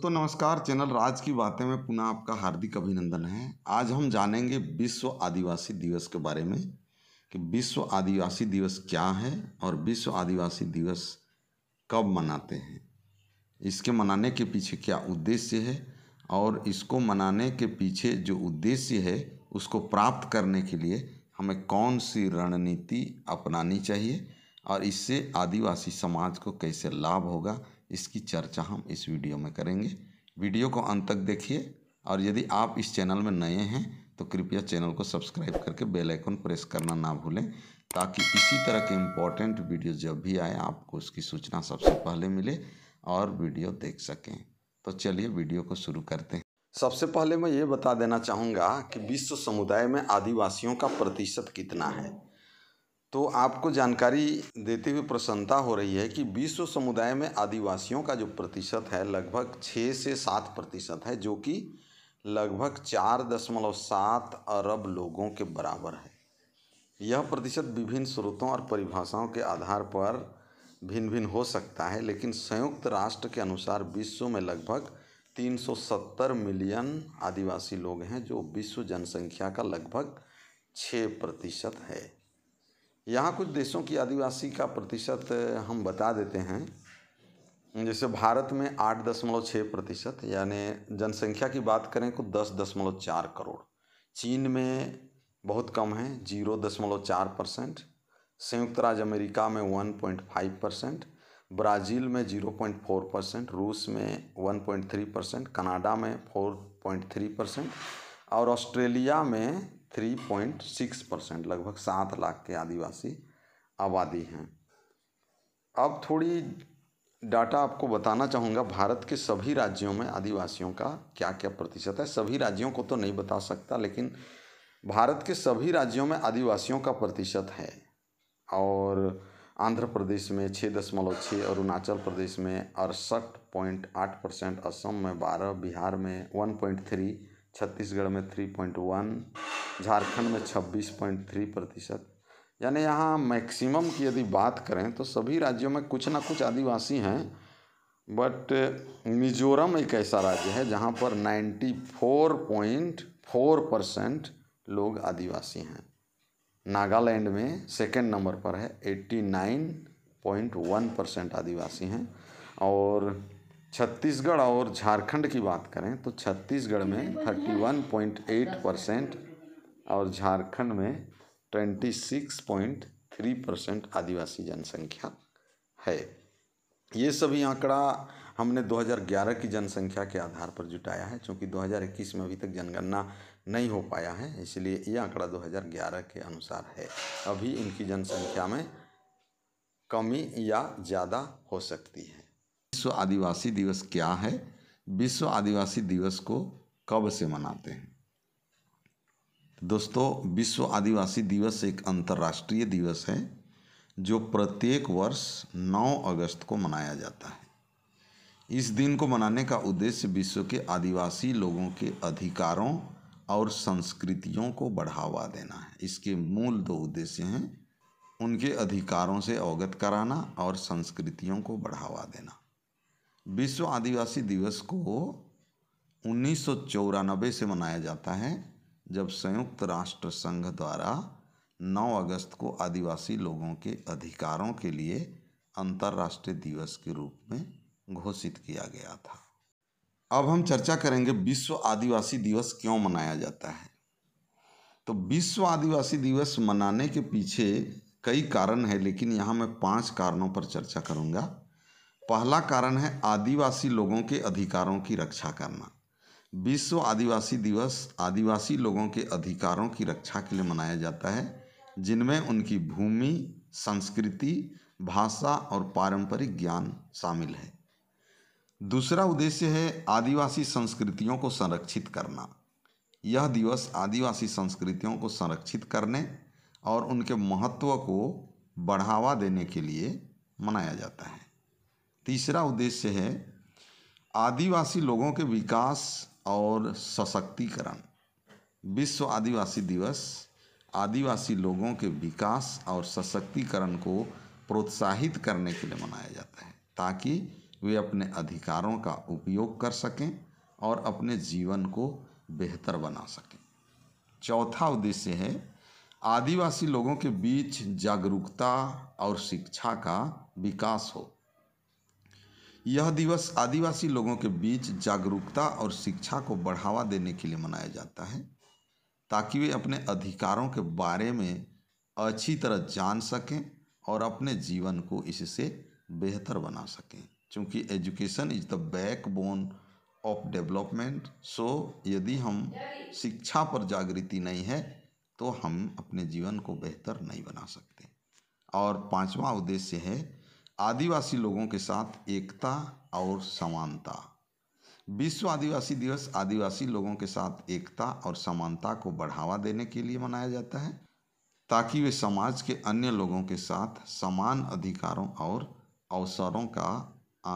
दोस्तों नमस्कार चैनल राज की बातें में पुनः आपका हार्दिक अभिनंदन है आज हम जानेंगे विश्व आदिवासी दिवस के बारे में कि विश्व आदिवासी दिवस क्या है और विश्व आदिवासी दिवस कब मनाते हैं इसके मनाने के पीछे क्या उद्देश्य है और इसको मनाने के पीछे जो उद्देश्य है उसको प्राप्त करने के लिए हमें कौन सी रणनीति अपनानी चाहिए और इससे आदिवासी समाज को कैसे लाभ होगा इसकी चर्चा हम इस वीडियो में करेंगे वीडियो को अंत तक देखिए और यदि आप इस चैनल में नए हैं तो कृपया चैनल को सब्सक्राइब करके बेल आइकन प्रेस करना ना भूलें ताकि इसी तरह के इम्पॉर्टेंट वीडियो जब भी आए आपको उसकी सूचना सबसे पहले मिले और वीडियो देख सकें तो चलिए वीडियो को शुरू करते हैं सबसे पहले मैं ये बता देना चाहूँगा कि विश्व समुदाय में आदिवासियों का प्रतिशत कितना है तो आपको जानकारी देते हुए प्रसन्नता हो रही है कि विश्व समुदाय में आदिवासियों का जो प्रतिशत है लगभग छः से सात प्रतिशत है जो कि लगभग चार दशमलव सात अरब लोगों के बराबर है यह प्रतिशत विभिन्न स्रोतों और परिभाषाओं के आधार पर भिन्न भिन्न हो सकता है लेकिन संयुक्त राष्ट्र के अनुसार विश्व में लगभग 370 मिलियन आदिवासी लोग हैं जो विश्व जनसंख्या का लगभग छः प्रतिशत है यहाँ कुछ देशों की आदिवासी का प्रतिशत हम बता देते हैं जैसे भारत में आठ दशमलव छः प्रतिशत यानी जनसंख्या की बात करें तो दस दशमलव चार करोड़ चीन में बहुत कम है जीरो दशमलव चार परसेंट संयुक्त राज्य अमेरिका में one point five percent Brazil में जीरो पॉइंट फोर परसेंट रूस में one point three percent Canada में फोर पॉइंट थ्री परसेंट और ऑस्ट्रेलिया में थ्री पॉइंट सिक्स परसेंट लगभग सात लाख के आदिवासी आबादी हैं अब थोड़ी डाटा आपको बताना चाहूँगा भारत के सभी राज्यों में आदिवासियों का क्या क्या प्रतिशत है सभी राज्यों को तो नहीं बता सकता लेकिन भारत के सभी राज्यों में आदिवासियों का प्रतिशत है और आंध्र प्रदेश में छः दशमलव छः अरुणाचल प्रदेश में अड़सठ पॉइंट आठ परसेंट असम में बारह बिहार में वन पॉइंट थ्री छत्तीसगढ़ में थ्री पॉइंट वन झारखंड में छब्बीस पॉइंट थ्री प्रतिशत यानी यहाँ मैक्सिमम की यदि बात करें तो सभी राज्यों में कुछ ना कुछ आदिवासी हैं बट मिजोरम एक ऐसा राज्य है जहाँ पर ninety four point four percent लोग आदिवासी हैं नागालैंड में सेकेंड नंबर पर है eighty nine point one percent आदिवासी हैं और छत्तीसगढ़ और झारखंड की बात करें तो छत्तीसगढ़ में 31.8 परसेंट और झारखंड में 26.3 परसेंट आदिवासी जनसंख्या है ये सभी आंकड़ा हमने 2011 की जनसंख्या के आधार पर जुटाया है क्योंकि 2021 में अभी तक जनगणना नहीं हो पाया है इसलिए ये आंकड़ा 2011 के अनुसार है अभी इनकी जनसंख्या में कमी या ज़्यादा हो सकती है विश्व आदिवासी दिवस क्या है विश्व आदिवासी दिवस को कब से मनाते हैं दोस्तों विश्व आदिवासी दिवस एक अंतर्राष्ट्रीय दिवस है जो प्रत्येक वर्ष 9 अगस्त को मनाया जाता है इस दिन को मनाने का उद्देश्य विश्व के आदिवासी लोगों के अधिकारों और संस्कृतियों को बढ़ावा देना है इसके मूल दो उद्देश्य हैं उनके अधिकारों से अवगत कराना और संस्कृतियों को बढ़ावा देना विश्व आदिवासी दिवस को उन्नीस से मनाया जाता है जब संयुक्त राष्ट्र संघ द्वारा 9 अगस्त को आदिवासी लोगों के अधिकारों के लिए अंतर्राष्ट्रीय दिवस के रूप में घोषित किया गया था अब हम चर्चा करेंगे विश्व आदिवासी दिवस क्यों मनाया जाता है तो विश्व आदिवासी दिवस मनाने के पीछे कई कारण हैं लेकिन यहाँ मैं पांच कारणों पर चर्चा करूँगा पहला कारण है आदिवासी लोगों के अधिकारों की रक्षा करना विश्व आदिवासी दिवस आदिवासी लोगों के अधिकारों की रक्षा के लिए मनाया जाता है जिनमें उनकी भूमि संस्कृति भाषा और पारंपरिक ज्ञान शामिल है दूसरा उद्देश्य है आदिवासी संस्कृतियों को संरक्षित करना यह दिवस आदिवासी संस्कृतियों को संरक्षित करने और उनके महत्व को बढ़ावा देने के लिए मनाया जाता है तीसरा उद्देश्य है आदिवासी लोगों के विकास और सशक्तिकरण विश्व आदिवासी दिवस आदिवासी लोगों के विकास और सशक्तिकरण को प्रोत्साहित करने के लिए मनाया जाता है ताकि वे अपने अधिकारों का उपयोग कर सकें और अपने जीवन को बेहतर बना सकें चौथा उद्देश्य है आदिवासी लोगों के बीच जागरूकता और शिक्षा का विकास हो यह दिवस आदिवासी लोगों के बीच जागरूकता और शिक्षा को बढ़ावा देने के लिए मनाया जाता है ताकि वे अपने अधिकारों के बारे में अच्छी तरह जान सकें और अपने जीवन को इससे बेहतर बना सकें क्योंकि education is the backbone of development so यदि हम शिक्षा पर जागृति नहीं है तो हम अपने जीवन को बेहतर नहीं बना सकते और पांचवा उद्देश्य है आदिवासी लोगों के साथ एकता और समानता विश्व आदिवासी दिवस आदिवासी लोगों के साथ एकता और समानता को बढ़ावा देने के लिए मनाया जाता है ताकि वे समाज के अन्य लोगों के साथ समान अधिकारों और अवसरों का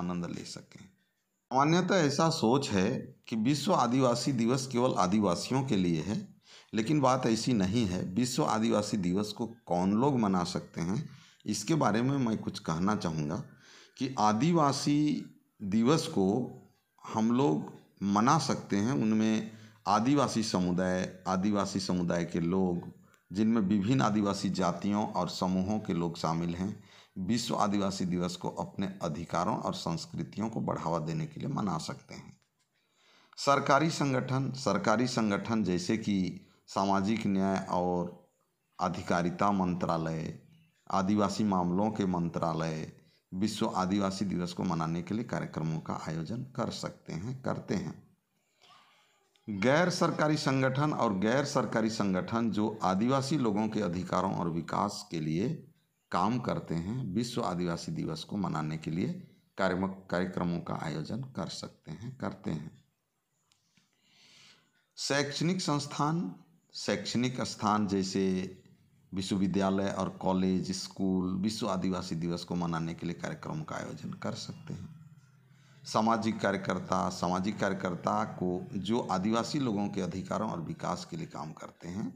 आनंद ले सकें सामान्यतः ऐसा सोच है कि विश्व आदिवासी दिवस केवल आदिवासियों के लिए है लेकिन बात ऐसी नहीं है विश्व आदिवासी दिवस को कौन लोग मना सकते हैं इसके बारे में मैं कुछ कहना चाहूँगा कि आदिवासी दिवस को हम लोग मना सकते हैं उनमें आदिवासी समुदाय आदिवासी समुदाय के लोग जिनमें विभिन्न आदिवासी जातियों और समूहों के लोग शामिल हैं विश्व आदिवासी दिवस को अपने अधिकारों और संस्कृतियों को बढ़ावा देने के लिए मना सकते हैं सरकारी संगठन सरकारी संगठन जैसे कि सामाजिक न्याय और अधिकारिता मंत्रालय आदिवासी मामलों के मंत्रालय विश्व आदिवासी दिवस को मनाने के लिए कार्यक्रमों का आयोजन कर सकते हैं करते हैं गैर सरकारी संगठन और गैर सरकारी संगठन जो आदिवासी लोगों के अधिकारों और विकास के लिए काम करते हैं विश्व आदिवासी दिवस को मनाने के लिए कार्य कार्यक्रमों का आयोजन कर सकते हैं करते हैं शैक्षणिक संस्थान शैक्षणिक स्थान जैसे विश्वविद्यालय और कॉलेज स्कूल विश्व आदिवासी दिवस को मनाने के लिए कार्यक्रम का आयोजन कर सकते हैं सामाजिक कार्यकर्ता सामाजिक कार्यकर्ता को जो आदिवासी लोगों के अधिकारों और विकास के लिए काम करते हैं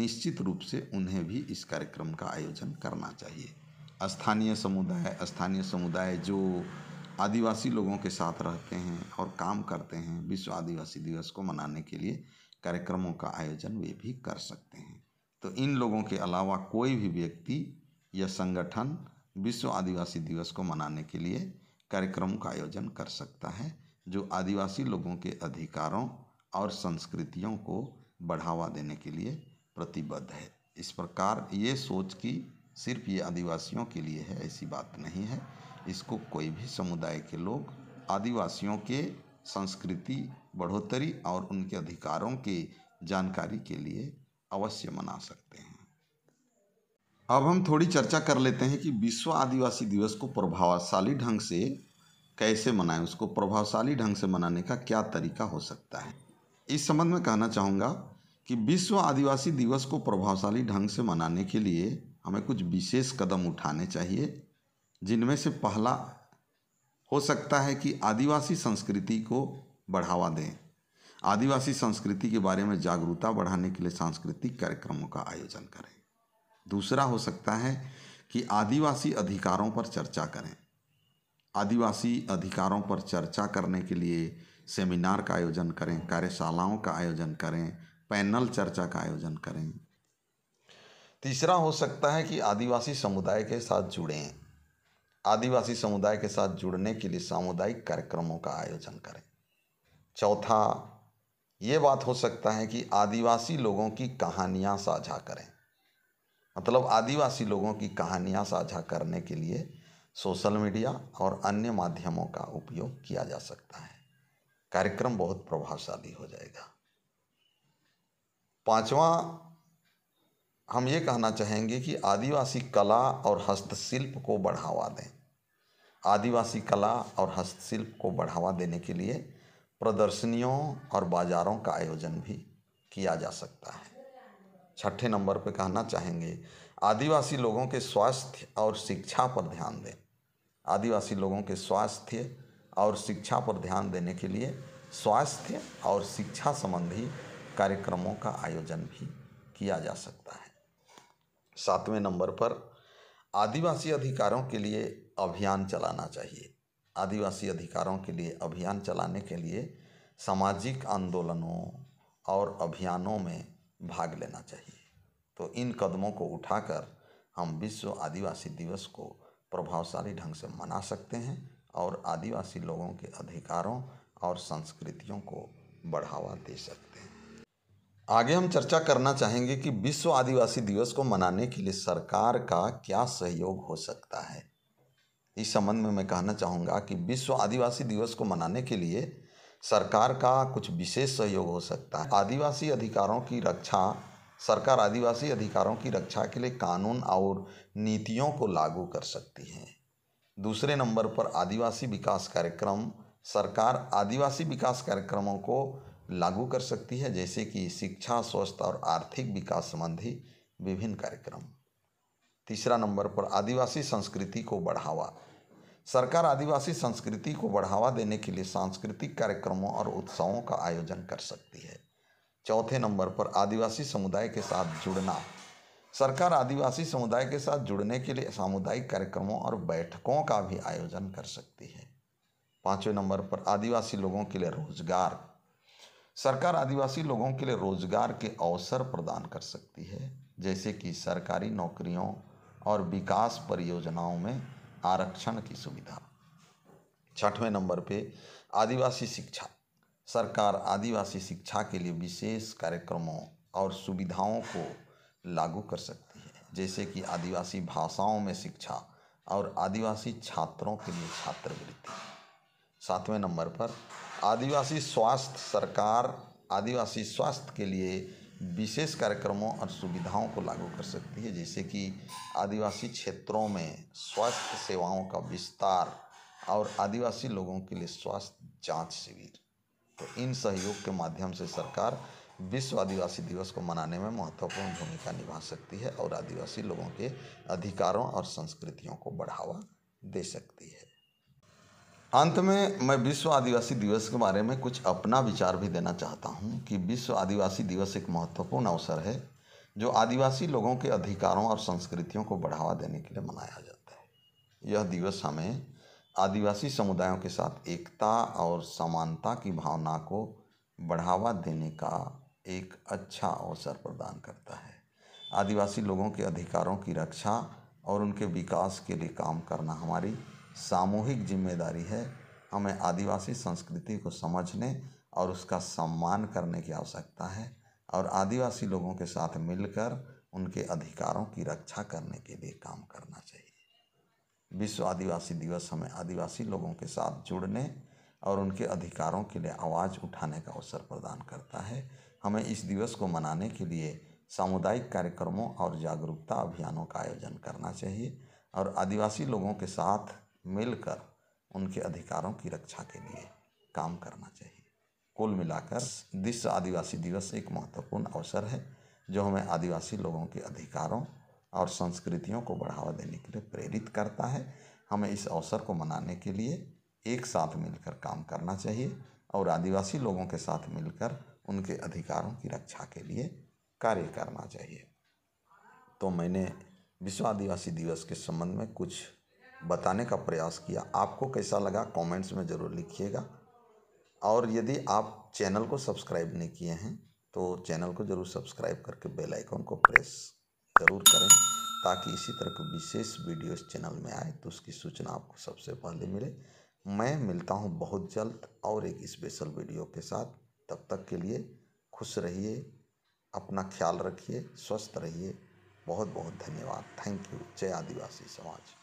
निश्चित रूप से उन्हें भी इस कार्यक्रम का आयोजन करना चाहिए स्थानीय समुदाय स्थानीय समुदाय जो आदिवासी लोगों के साथ रहते हैं और काम करते हैं विश्व आदिवासी दिवस को मनाने के लिए कार्यक्रमों का आयोजन वे भी कर सकते हैं तो इन लोगों के अलावा कोई भी व्यक्ति या संगठन विश्व आदिवासी दिवस को मनाने के लिए कार्यक्रम का आयोजन कर सकता है जो आदिवासी लोगों के अधिकारों और संस्कृतियों को बढ़ावा देने के लिए प्रतिबद्ध है इस प्रकार ये सोच की सिर्फ ये आदिवासियों के लिए है ऐसी बात नहीं है इसको कोई भी समुदाय के लोग आदिवासियों के संस्कृति बढ़ोतरी और उनके अधिकारों की जानकारी के लिए अवश्य मना सकते हैं अब हम थोड़ी चर्चा कर लेते हैं कि विश्व आदिवासी दिवस को प्रभावशाली ढंग से कैसे मनाएं उसको प्रभावशाली ढंग से मनाने का क्या तरीका हो सकता है इस संबंध में कहना चाहूँगा कि विश्व आदिवासी दिवस को प्रभावशाली ढंग से मनाने के लिए हमें कुछ विशेष कदम उठाने चाहिए जिनमें से पहला हो सकता है कि आदिवासी संस्कृति को बढ़ावा दें आदिवासी संस्कृति के बारे में जागरूकता बढ़ाने के लिए सांस्कृतिक कार्यक्रमों का आयोजन करें दूसरा हो सकता है कि आदिवासी अधिकारों पर चर्चा करें आदिवासी अधिकारों पर चर्चा करने के लिए सेमिनार का आयोजन करें कार्यशालाओं का आयोजन करें पैनल चर्चा का आयोजन करें तीसरा हो सकता है कि आदिवासी समुदाय के साथ जुड़ें आदिवासी समुदाय के साथ जुड़ने के लिए सामुदायिक कार्यक्रमों का आयोजन करें चौथा ये बात हो सकता है कि आदिवासी लोगों की कहानियाँ साझा करें मतलब आदिवासी लोगों की कहानियाँ साझा करने के लिए सोशल मीडिया और अन्य माध्यमों का उपयोग किया जा सकता है कार्यक्रम बहुत प्रभावशाली हो जाएगा पांचवा हम ये कहना चाहेंगे कि आदिवासी कला और हस्तशिल्प को बढ़ावा दें आदिवासी कला और हस्तशिल्प को बढ़ावा देने के लिए प्रदर्शनियों और बाज़ारों का आयोजन भी किया जा सकता है छठे नंबर पर कहना चाहेंगे आदिवासी लोगों के स्वास्थ्य और शिक्षा पर ध्यान दें आदिवासी लोगों के स्वास्थ्य और शिक्षा पर ध्यान देने के लिए स्वास्थ्य और शिक्षा संबंधी कार्यक्रमों का आयोजन भी किया जा सकता है सातवें नंबर पर आदिवासी अधिकारों के लिए अभियान चलाना चाहिए आदिवासी अधिकारों के लिए अभियान चलाने के लिए सामाजिक आंदोलनों और अभियानों में भाग लेना चाहिए तो इन कदमों को उठाकर हम विश्व आदिवासी दिवस को प्रभावशाली ढंग से मना सकते हैं और आदिवासी लोगों के अधिकारों और संस्कृतियों को बढ़ावा दे सकते हैं आगे हम चर्चा करना चाहेंगे कि विश्व आदिवासी दिवस को मनाने के लिए सरकार का क्या सहयोग हो सकता है इस संबंध में मैं कहना चाहूँगा कि विश्व आदिवासी दिवस को मनाने के लिए सरकार का कुछ विशेष सहयोग हो सकता है आदिवासी अधिकारों की रक्षा सरकार आदिवासी अधिकारों की रक्षा के लिए कानून और नीतियों को लागू कर सकती है दूसरे नंबर पर आदिवासी विकास कार्यक्रम सरकार आदिवासी विकास कार्यक्रमों को लागू कर सकती है जैसे कि शिक्षा स्वास्थ्य और आर्थिक विकास संबंधी विभिन्न कार्यक्रम तीसरा नंबर पर आदिवासी संस्कृति को बढ़ावा सरकार आदिवासी संस्कृति को बढ़ावा देने के लिए सांस्कृतिक कार्यक्रमों और उत्सवों का आयोजन कर सकती है चौथे नंबर पर आदिवासी समुदाय के साथ जुड़ना सरकार आदिवासी समुदाय के साथ जुड़ने के लिए सामुदायिक कार्यक्रमों और बैठकों का भी आयोजन कर सकती है पाँचवें नंबर पर आदिवासी लोगों के लिए रोजगार सरकार आदिवासी लोगों के लिए रोजगार के अवसर प्रदान कर सकती है जैसे कि सरकारी नौकरियों और विकास परियोजनाओं में आरक्षण की सुविधा छठवें नंबर पे आदिवासी शिक्षा सरकार आदिवासी शिक्षा के लिए विशेष कार्यक्रमों और सुविधाओं को लागू कर सकती है जैसे कि आदिवासी भाषाओं में शिक्षा और आदिवासी छात्रों के लिए छात्रवृत्ति सातवें नंबर पर आदिवासी स्वास्थ्य सरकार आदिवासी स्वास्थ्य के लिए विशेष कार्यक्रमों और सुविधाओं को लागू कर सकती है जैसे कि आदिवासी क्षेत्रों में स्वास्थ्य सेवाओं का विस्तार और आदिवासी लोगों के लिए स्वास्थ्य जांच शिविर तो इन सहयोग के माध्यम से सरकार विश्व आदिवासी दिवस को मनाने में महत्वपूर्ण भूमिका निभा सकती है और आदिवासी लोगों के अधिकारों और संस्कृतियों को बढ़ावा दे सकती है अंत में मैं विश्व आदिवासी दिवस के बारे में कुछ अपना विचार भी देना चाहता हूँ कि विश्व आदिवासी दिवस एक महत्वपूर्ण अवसर है जो आदिवासी लोगों के अधिकारों और संस्कृतियों को बढ़ावा देने के लिए मनाया जाता है यह दिवस हमें आदिवासी समुदायों के साथ एकता और समानता की भावना को बढ़ावा देने का एक अच्छा अवसर प्रदान करता है आदिवासी लोगों के अधिकारों की रक्षा और उनके विकास के लिए काम करना हमारी सामूहिक जिम्मेदारी है हमें आदिवासी संस्कृति को समझने और उसका सम्मान करने की आवश्यकता है और आदिवासी लोगों के साथ मिलकर उनके अधिकारों की रक्षा करने के लिए काम करना चाहिए विश्व आदिवासी दिवस हमें आदिवासी लोगों के साथ जुड़ने और उनके अधिकारों के लिए आवाज़ उठाने का अवसर प्रदान करता है हमें इस दिवस को मनाने के लिए सामुदायिक कार्यक्रमों और जागरूकता अभियानों का आयोजन करना चाहिए और आदिवासी लोगों के साथ मिलकर उनके अधिकारों की रक्षा के लिए काम करना चाहिए कुल मिलाकर विश्व आदिवासी दिवस एक महत्वपूर्ण अवसर है जो हमें आदिवासी लोगों के अधिकारों और संस्कृतियों को बढ़ावा देने के लिए प्रेरित करता है हमें इस अवसर को मनाने के लिए एक साथ मिलकर काम करना चाहिए और आदिवासी लोगों के साथ मिलकर उनके अधिकारों की रक्षा के लिए कार्य करना चाहिए तो मैंने विश्व आदिवासी दिवस के संबंध में कुछ बताने का प्रयास किया आपको कैसा लगा कमेंट्स में ज़रूर लिखिएगा और यदि आप चैनल को सब्सक्राइब नहीं किए हैं तो चैनल को ज़रूर सब्सक्राइब करके बेल आइकन को प्रेस ज़रूर करें ताकि इसी तरह की विशेष वीडियो इस चैनल में आए तो उसकी सूचना आपको सबसे पहले मिले मैं मिलता हूँ बहुत जल्द और एक स्पेशल वीडियो के साथ तब तक के लिए खुश रहिए अपना ख्याल रखिए स्वस्थ रहिए बहुत बहुत धन्यवाद थैंक यू जय आदिवासी समाज